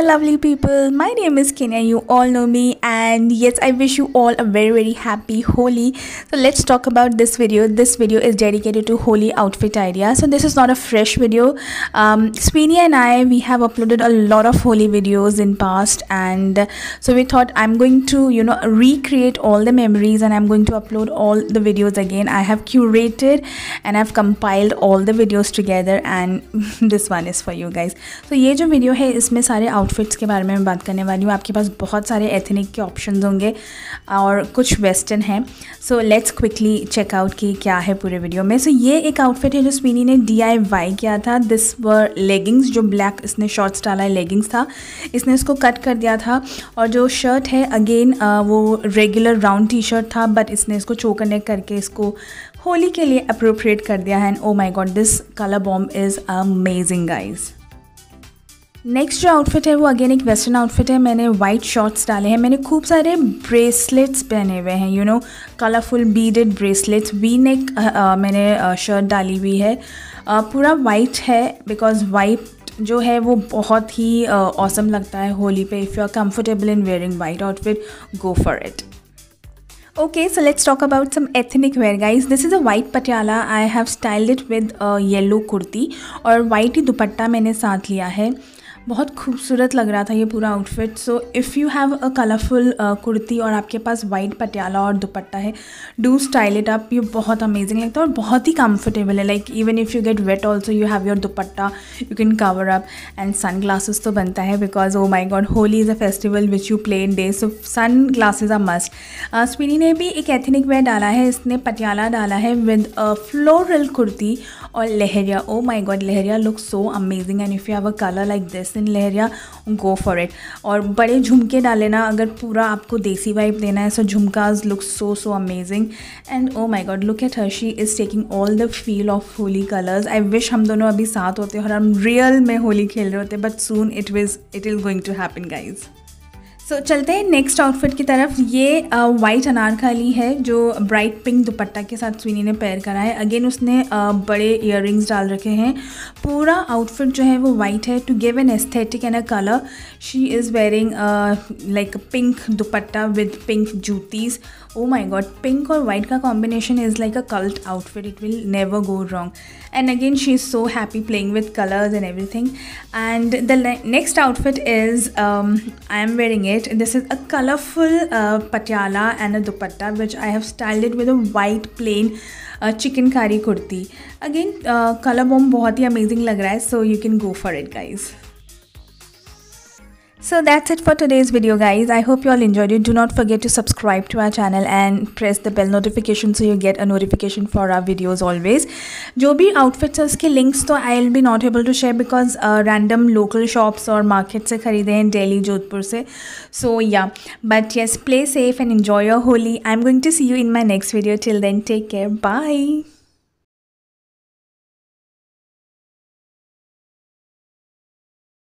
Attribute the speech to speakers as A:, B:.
A: my lovely people my name is kenya you all know me and yes i wish you all a very very happy Holy. so let's talk about this video this video is dedicated to Holy outfit idea so this is not a fresh video um sweeney and i we have uploaded a lot of Holy videos in past and so we thought i'm going to you know recreate all the memories and i'm going to upload all the videos again i have curated and i've compiled all the videos together and this one is for you guys so ye video hai isme sare outfit outfits के बारे में बात करने वाली हूँ आपके पास बहुत सारे एथनिक के ऑप्शन होंगे और कुछ वेस्टर्न हैं सो लेट्स क्विकली चेकआउट कि क्या है पूरे वीडियो में सो so, ये एक आउटफिट है जो स्वीनी ने डी किया था दिस वर लेगिंग्स जो ब्लैक इसने शॉर्ट्स डाला है लेगिंग्स था इसने इसको कट कर दिया था और जो शर्ट है अगेन वो रेगुलर राउंड टी शर्ट था बट इसने इसको कनेक्ट करके इसको होली के लिए अप्रोप्रिएट कर दिया है and oh my god this colour bomb is amazing guys next जो आउटफिट है वो अगेन एक वेस्टर्न आउटफिट है मैंने वाइट शॉर्ट्स डाले हैं मैंने खूब सारे ब्रेसलेट्स पहने हुए हैं you know colourful beaded bracelets V neck मैंने शर्ट डाली हुई है uh, पूरा वाइट है बिकॉज वाइट जो है वो बहुत ही ऑसम uh, लगता है होली पे if you are comfortable in wearing white outfit go for it okay so let's talk about some ethnic wear guys this is a white Patiala I have styled it with yellow kurti और white ही दुपट्टा मैंने साथ लिया है बहुत खूबसूरत लग रहा था ये पूरा outfit so if you have a colourful kurti और आपके पास वाइट पटियाला और दुपट्टा है डू स्टाइल इट अप ये बहुत अमेजिंग लगता है और बहुत ही कंफर्टेबल है like even if you get wet also you have your dupatta you can cover up and sunglasses तो बनता है because oh my god Holi is a festival which you play in day so sunglasses are must स्पिनी ने भी एक ethnic wear डाला है इसने पटियाला डाला है विद अ फ्लोरल कुर्ती और leheriya oh my god leheriya look so amazing and if you have a colour like this in leheriya go for it और बड़े झुमके डाले ना अगर पूरा आपको देसी वाइब देना है so jhumkas look so so amazing and oh my god look at Harshi is taking all the feel of Holi colours I wish हम दोनों अभी साथ होते और हम रियल में होली खेल रहे होते but soon it was it is going to happen guys so so, चलते हैं नेक्स्ट आउटफिट की तरफ ये वाइट अनारकली है जो ब्राइट पिंक दुपट्टा के साथ स्वीनी ने पेयर करा है अगेन उसने आ, बड़े इयर डाल रखे हैं पूरा आउटफिट जो है वो वाइट है to give an aesthetic and a colour she is wearing like pink dupatta with pink juttis oh my god pink और वाइट का combination is like a cult outfit it will never go wrong and again she is so happy playing with colours and everything and the next outfit is I am wearing it this is a colorful uh, patiala and a dupatta which i have styled it with a white plain uh, chicken curry kurti again uh, color bomb very amazing lag hai so you can go for it guys so that's it for today's video guys. I hope you all enjoyed it. Do not forget to subscribe to our channel and press the bell notification so you get a notification for our videos always. जो भी outfits उसके links तो I will be not able to share because uh, random local shops or market से खरीदे हैं Delhi Jodhpur से. So yeah, but yes, play safe and enjoy your Holi. I'm going to see you in my next video. Till then, take care. Bye.